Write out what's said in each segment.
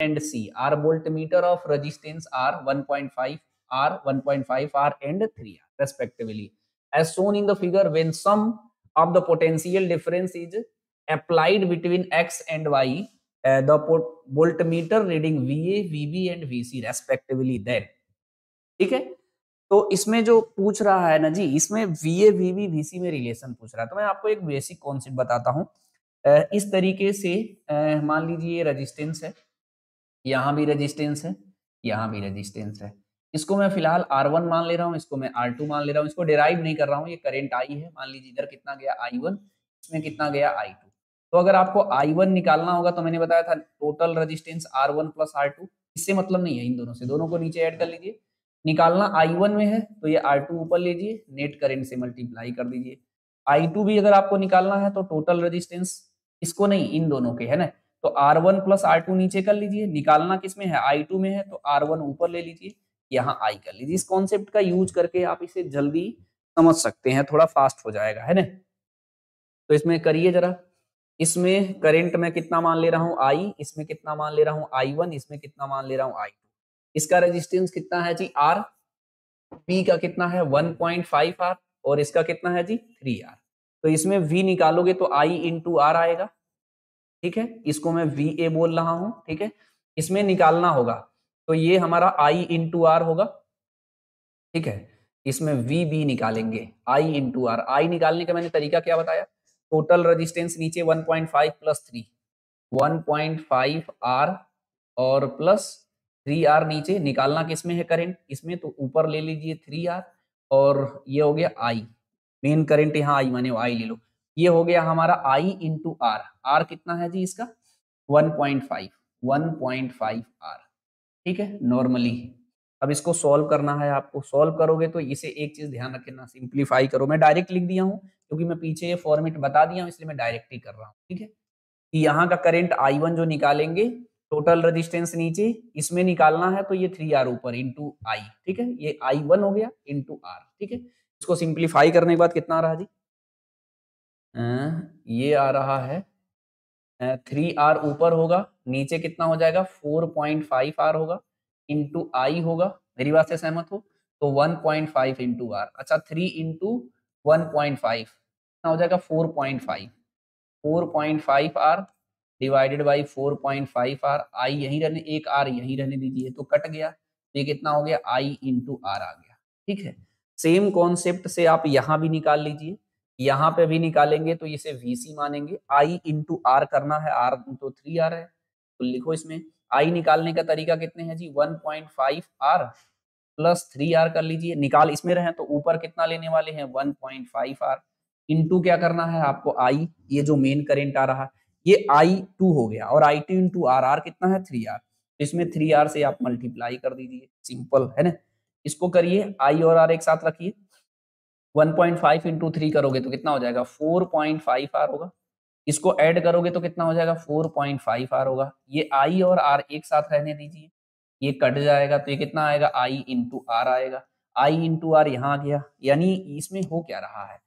and C. Our voltmeter of resistance are 1.5 R, 1.5 R and 3R respectively. As shown in the figure, when sum of the potential difference is applied between X and Y, uh, the voltmeter reading VA, VB and VC respectively then. ठीक है तो इसमें जो पूछ रहा है ना जी इसमें VA, VB, VC में रिलेशन पूछ रहा है तो मैं आपको एक बेसिक कॉन्सेप्ट बताता हूँ इस तरीके से मान लीजिए ये रेजिस्टेंस है यहाँ भी रेजिस्टेंस है यहाँ भी रेजिस्टेंस है इसको मैं फिलहाल R1 मान ले रहा हूँ इसको मैं R2 मान ले रहा हूँ इसको डिराइव नहीं कर रहा हूँ ये करंट I है मान लीजिए इधर कितना गया I1 इसमें कितना गया I2 तो अगर आपको I1 निकालना होगा तो मैंने बताया था total resistance R1 one plus R इससे मतलब नहीं है इन दोनों से दोनों को नीचे ऐड कर लीजिए निकालना आई में है तो ये आर ऊपर लीजिए नेट करेंट से मल्टीप्लाई कर दीजिए आई भी अगर आपको निकालना है तो टोटल रजिस्टेंस इसको नहीं इन दोनों के है ना तो R one plus R two नीचे कर लीजिए निकालना किसमें है आई टू में है तो आर वन ऊपर ले लीजिए यहाँ आई कर लीजिए इस कॉन्सेप्ट का यूज करके आप इसे जल्दी समझ सकते हैं थोड़ा फास्ट हो जाएगा है ना तो इसमें करिए जरा इसमें करंट में कितना मान ले रहा हूँ आई इसमें कितना मान ले रहा हूँ आई वन इसमें कितना मान ले रहा हूँ आई टू इसका रेजिस्टेंस कितना है जी आर पी का कितना है वन पॉइंट फाइव आर और इसका कितना है जी थ्री आर तो इसमें वी निकालोगे तो आई इंटू आर आएगा ठीक है इसको मैं वी ए बोल रहा हूं ठीक है इसमें निकालना होगा तो ये हमारा आई इन टू आर होगा ठीक है इसमें वी बी निकालेंगे आई टू आर आई निकालने का मैंने तरीका क्या बताया टोटल रजिस्टेंस नीचे five plus three one R और प्लस थ्री आर नीचे निकालना किसमें है करेंट इसमें तो ऊपर ले लीजिए थ्री आर और ये हो गया आई मेन करेंट यहाँ आई माने आई ले लो ये हो गया हमारा आई इंटू आर आर कितना है जी इसका 1.5 1.5 आर ठीक है नॉर्मली अब इसको सॉल्व करना है आपको सॉल्व करोगे तो इसे एक चीज ध्यान रखना सिंप्लीफाई करो मैं डायरेक्ट लिख दिया हूँ क्योंकि मैं पीछे ये फॉर्मेट बता दिया हूँ इसलिए मैं डायरेक्ट ही कर रहा हूँ ठीक है यहाँ का करेंट आई वन जो निकालेंगे टोटल रेजिस्टेंस नीचे इसमें निकालना है तो ये थ्री आर ऊपर इंटू आई ठीक है ये आई वन हो गया इंटू आर ठीक है इसको सिंप्लीफाई करने के बाद कितना रहा जी ये आ रहा है थ्री आर ऊपर होगा नीचे कितना हो जाएगा फोर पॉइंट फाइव आर होगा इंटू आई होगा मेरी बात से सहमत हो तो one point five into R अच्छा three into one point five कितना हो जाएगा four point five four point five R divided by four point five R I यहीं रहने एक आर यहीं रहने दीजिए तो कट गया तो ये कितना हो गया आई इंटू आर आ गया ठीक है सेम कॉन्सेप्ट से आप यहाँ भी निकाल लीजिए यहाँ पे भी निकालेंगे तो इसे सी मानेंगे आई इंटू आर करना है आर तो थ्री आर है तो लिखो इसमें आई निकालने का तरीका कितने हैं जी 1.5 आर प्लस थ्री आर कर लीजिए निकाल इसमें रहे तो ऊपर कितना लेने वाले हैं फाइव आर इंटू क्या करना है आपको आई ये जो मेन करेंट आ रहा ये आई टू हो गया और I two into R R कितना है थ्री आर तो इसमें थ्री आर से आप मल्टीप्लाई कर दीजिए सिंपल है ना इसको करिए आई और आर एक साथ रखिए 1.5 पॉइंट फाइव इंटू थ्री करोगे तो कितना हो जाएगा फोर पॉइंट फाइव आर होगा इसको ऐड करोगे तो कितना हो जाएगा फोर पॉइंट फाइव आर होगा ये आई और आर एक साथ रहने दीजिए ये कट जाएगा तो ये कितना आएगा आई इंटू आर आएगा आई इंटू आर यहाँ आ गया यानी इसमें हो क्या रहा है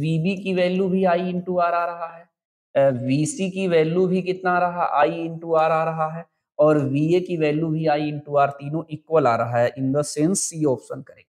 वीबी की वैल्यू भी आई इंटू आर आ रहा है वीसी की वैल्यू भी कितना आ रहा आई इंटू आर आ रहा है और वी ए की वैल्यू भी आई इंटू आर तीनों इक्वल आ रहा है in the sense C option correct